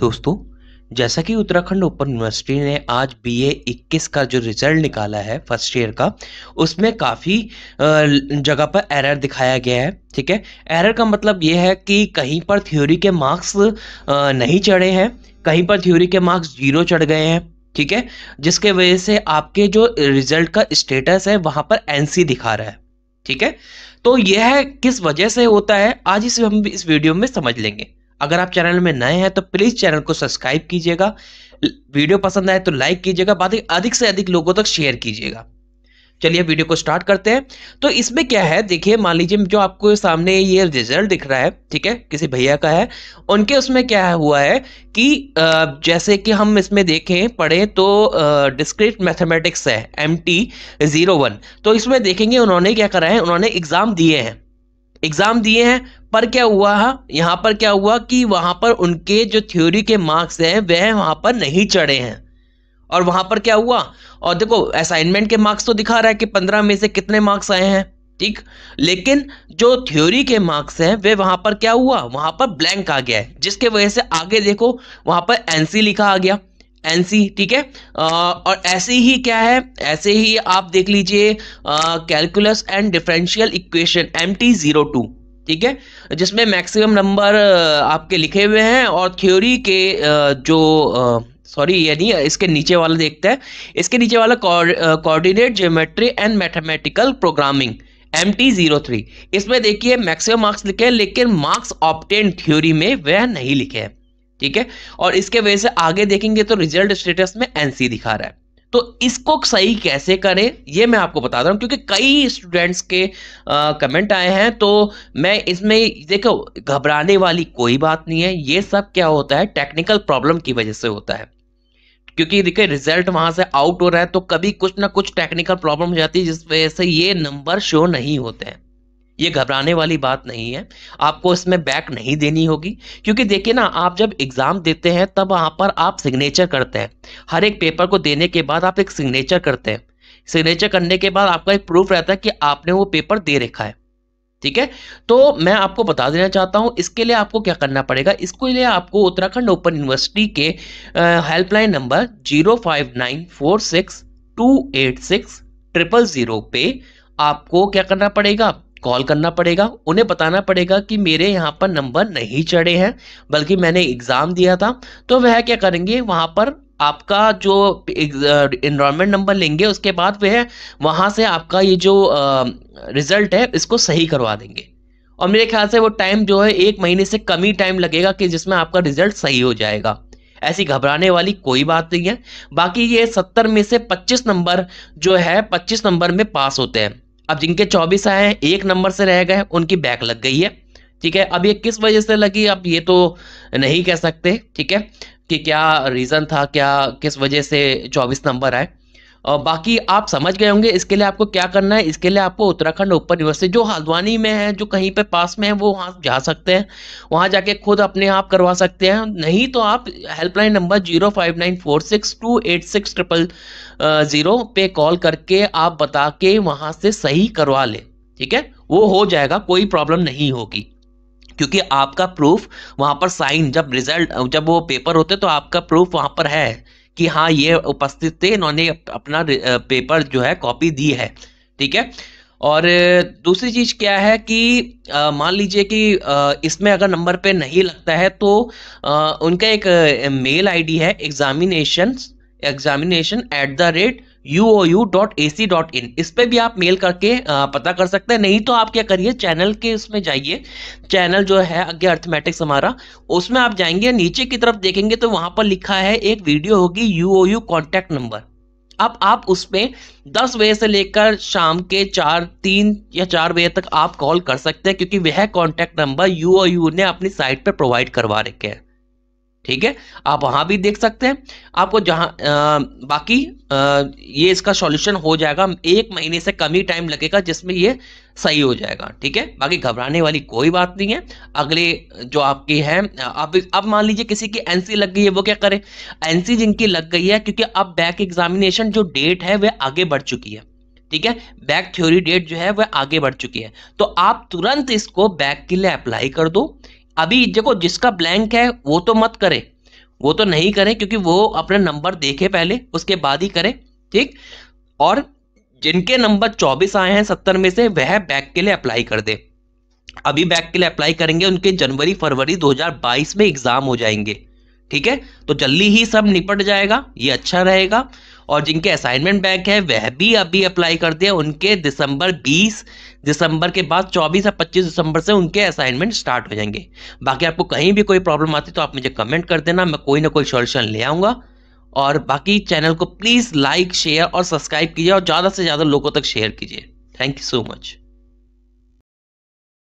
दोस्तों जैसा कि उत्तराखंड ओपन यूनिवर्सिटी ने आज बीए 21 का जो रिजल्ट निकाला है फर्स्ट ईयर का उसमें काफ़ी जगह पर एरर दिखाया गया है ठीक है एरर का मतलब ये है कि कहीं पर थ्योरी के मार्क्स नहीं चढ़े हैं कहीं पर थ्योरी के मार्क्स जीरो चढ़ गए हैं ठीक है जिसके वजह से आपके जो रिजल्ट का स्टेटस है वहाँ पर एन दिखा रहा है ठीक है तो यह किस वजह से होता है आज इस हम इस वीडियो में समझ लेंगे अगर आप चैनल में नए हैं तो प्लीज़ चैनल को सब्सक्राइब कीजिएगा वीडियो पसंद आए तो लाइक कीजिएगा बाद अधिक से अधिक लोगों तक शेयर कीजिएगा चलिए वीडियो को स्टार्ट करते हैं तो इसमें क्या है देखिए मान लीजिए जो आपको सामने ये रिजल्ट दिख रहा है ठीक है किसी भैया का है उनके उसमें क्या हुआ है कि जैसे कि हम इसमें देखें पढ़ें तो डिस्क्रिट मैथमेटिक्स है एम टी जीरो वन तो इसमें देखेंगे उन्होंने क्या करा है उन्होंने एग्ज़ाम दिए हैं एग्ज़ाम दिए हैं पर क्या हुआ हाँ? यहाँ पर क्या हुआ कि वहाँ पर उनके जो थ्योरी के मार्क्स हैं वह वहाँ पर नहीं चढ़े हैं और वहाँ पर क्या हुआ और देखो असाइनमेंट के मार्क्स तो दिखा रहा है कि पंद्रह में से कितने मार्क्स आए हैं ठीक लेकिन जो थ्योरी के मार्क्स हैं वे वहाँ पर क्या हुआ वहाँ पर ब्लैंक आ गया है जिसके वजह से आगे देखो वहाँ पर एनसी लिखा आ गया एनसी ठीक है और ऐसे ही क्या है ऐसे ही आप देख लीजिए calculus and differential equation M T zero two ठीक है जिसमें मैक्सिमम नंबर आपके लिखे हुए हैं और थ्योरी के जो सॉरी ये नहीं इसके नीचे वाला देखते हैं इसके नीचे वाला coordinate geometry and mathematical programming M T zero three इसमें देखिए मैक्सिमम मार्क्स लिखे हैं लेकिन मार्क्स ऑप्टेन थ्योरी में वह नहीं लिखे हैं ठीक है और इसके वजह से आगे देखेंगे तो रिजल्ट स्टेटस में एनसी दिखा रहा है तो इसको सही कैसे करें ये मैं आपको बता रहा हूँ क्योंकि कई स्टूडेंट्स के कमेंट आए हैं तो मैं इसमें देखो घबराने वाली कोई बात नहीं है ये सब क्या होता है टेक्निकल प्रॉब्लम की वजह से होता है क्योंकि देखिए रिजल्ट वहां से आउट हो रहा है तो कभी कुछ ना कुछ टेक्निकल प्रॉब्लम हो जाती है जिस वजह से ये नंबर शो नहीं होते हैं ये घबराने वाली बात नहीं है आपको इसमें बैक नहीं देनी होगी क्योंकि देखिए ना आप जब एग्ज़ाम देते हैं तब वहाँ पर आप सिग्नेचर करते हैं हर एक पेपर को देने के बाद आप एक सिग्नेचर करते हैं सिग्नेचर करने के बाद आपका एक प्रूफ रहता है कि आपने वो पेपर दे रखा है ठीक है तो मैं आपको बता देना चाहता हूँ इसके लिए आपको क्या करना पड़ेगा इसके लिए आपको उत्तराखंड ओपन यूनिवर्सिटी के helpline number zero five nine four six two eight six triple zero पे आपको क्या करना पड़ेगा कॉल करना पड़ेगा उन्हें बताना पड़ेगा कि मेरे यहाँ पर नंबर नहीं चढ़े हैं बल्कि मैंने एग्ज़ाम दिया था तो वह क्या करेंगे वहाँ पर आपका जो इनमेंट नंबर लेंगे उसके बाद वह वहाँ से आपका ये जो रिज़ल्ट है इसको सही करवा देंगे और मेरे ख्याल से वो टाइम जो है एक महीने से कम ही टाइम लगेगा कि जिसमें आपका रिज़ल्ट सही हो जाएगा ऐसी घबराने वाली कोई बात नहीं है बाकी ये सत्तर में से पच्चीस नंबर जो है पच्चीस नंबर में पास होते हैं अब जिनके चौबीस आए हैं एक नंबर से रह गए उनकी बैक लग गई है ठीक है अब ये किस वजह से लगी अब ये तो नहीं कह सकते ठीक है कि क्या रीज़न था क्या किस वजह से चौबीस नंबर आए और बाकी आप समझ गए होंगे इसके लिए आपको क्या करना है इसके लिए आपको उत्तराखंड ओपन यूनिवर्सिटी जो हल्द्वानी में है जो कहीं पे पास में है वो वहाँ जा सकते हैं वहाँ जाके खुद अपने आप करवा सकते हैं नहीं तो आप helpline number zero five nine four six two eight six triple zero पे कॉल करके आप बता के वहाँ से सही करवा लें ठीक है वो हो जाएगा कोई प्रॉब्लम नहीं होगी क्योंकि आपका प्रूफ वहाँ पर साइन जब रिजल्ट जब वो पेपर होते तो आपका प्रूफ वहाँ पर है कि हाँ ये उपस्थित थे इन्होंने अपना पेपर जो है कॉपी दी है ठीक है और दूसरी चीज क्या है कि मान लीजिए कि इसमें अगर नंबर पे नहीं लगता है तो आ, उनका एक मेल आईडी है examination examination at the rate uou.ac.in इस पर भी आप मेल करके पता कर सकते हैं नहीं तो आप क्या करिए चैनल के उसमें जाइए चैनल जो है आगे अर्थमेटिक्स हमारा उसमें आप जाएंगे नीचे की तरफ देखेंगे तो वहां पर लिखा है एक वीडियो होगी यू कॉन्टेक्ट नंबर अब आप उसमें दस बजे से लेकर शाम के चार तीन या चार बजे तक आप कॉल कर सकते हैं क्योंकि वह कॉन्टैक्ट नंबर यू ने अपनी साइट पर प्रोवाइड करवा रखे हैं ठीक है आप वहां भी देख सकते हैं आपको जहां आ, बाकी आ, ये इसका सॉल्यूशन हो जाएगा एक महीने से कम ही टाइम लगेगा जिसमें ये सही हो जाएगा ठीक है बाकी घबराने वाली कोई बात नहीं है अगले जो आपकी है आप अब मान लीजिए किसी की एनसी लग गई है वो क्या करे एनसी जिनकी लग गई है क्योंकि अब बैक एग्जामिनेशन जो डेट है वह आगे बढ़ चुकी है ठीक है बैक थ्योरी डेट जो है वह आगे बढ़ चुकी है तो आप तुरंत इसको बैक के लिए अप्लाई कर दो अभी देखो जिसका ब्लैंक है वो तो मत करे वो तो नहीं करे क्योंकि वो अपना नंबर देखे पहले उसके बाद ही करे ठीक और जिनके नंबर 24 आए हैं 70 में से वह बैक के लिए अप्लाई कर दे अभी बैक के लिए अप्लाई करेंगे उनके जनवरी फरवरी 2022 में एग्जाम हो जाएंगे ठीक है तो जल्दी ही सब निपट जाएगा ये अच्छा रहेगा और जिनके असाइनमेंट बैंक है वह भी अभी अप्लाई कर दिया उनके दिसंबर 20 दिसंबर के बाद 24 या 25 दिसंबर से उनके असाइनमेंट स्टार्ट हो जाएंगे बाकी आपको कहीं भी कोई प्रॉब्लम आती तो आप मुझे कमेंट कर देना मैं कोई ना कोई सोल्यूशन ले आऊँगा और बाकी चैनल को प्लीज़ लाइक शेयर और सब्सक्राइब कीजिए और ज़्यादा से ज़्यादा लोगों तक शेयर कीजिए थैंक यू सो मच